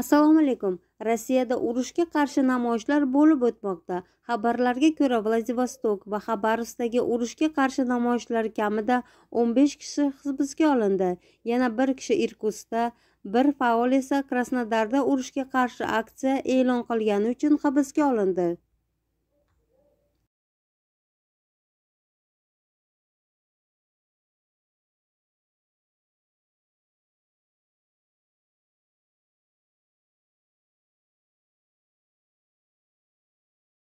assalomu alaykum rossiyada urushga qarshi namoyishlar bo'lib o'tmoqda xabarlarga ko'ra vladivostok va xabarovskdagi urushga qarshi namoyishlar kamida 15 kishi hibsga olindi yana bir kishi irkutskda bir faol esa krasnodarda urushga qarshi aksiya e'lon qilgani uchun hibsga olindi